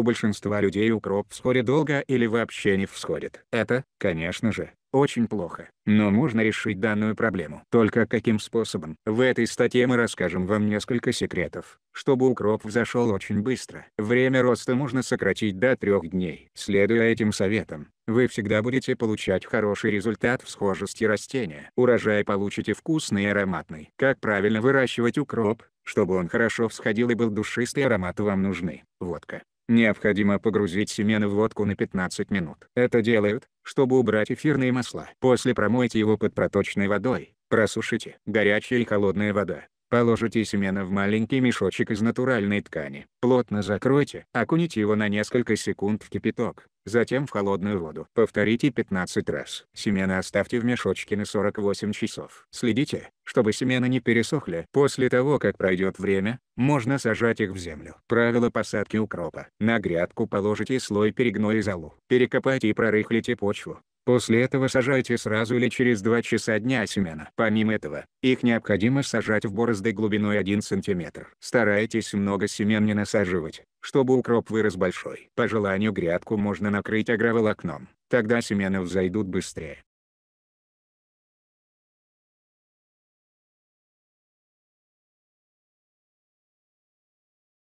у большинства людей укроп вскоре долго или вообще не всходит. Это, конечно же, очень плохо, но можно решить данную проблему. Только каким способом? В этой статье мы расскажем вам несколько секретов, чтобы укроп взошел очень быстро. Время роста можно сократить до трех дней. Следуя этим советам, вы всегда будете получать хороший результат в схожести растения. Урожай получите вкусный и ароматный. Как правильно выращивать укроп, чтобы он хорошо всходил и был душистый аромат вам нужны. Водка, Необходимо погрузить семена в водку на 15 минут. Это делают, чтобы убрать эфирные масла. После промойте его под проточной водой, просушите. Горячая и холодная вода. Положите семена в маленький мешочек из натуральной ткани. Плотно закройте. Окуните его на несколько секунд в кипяток затем в холодную воду. Повторите 15 раз. Семена оставьте в мешочке на 48 часов. Следите, чтобы семена не пересохли. После того как пройдет время, можно сажать их в землю. Правило посадки укропа. На грядку положите слой перегноя и золу. Перекопайте и прорыхлите почву. После этого сажайте сразу или через 2 часа дня семена. Помимо этого, их необходимо сажать в борозды глубиной 1 см. Старайтесь много семян не насаживать, чтобы укроп вырос большой. По желанию грядку можно накрыть агроволокном, тогда семена взойдут быстрее.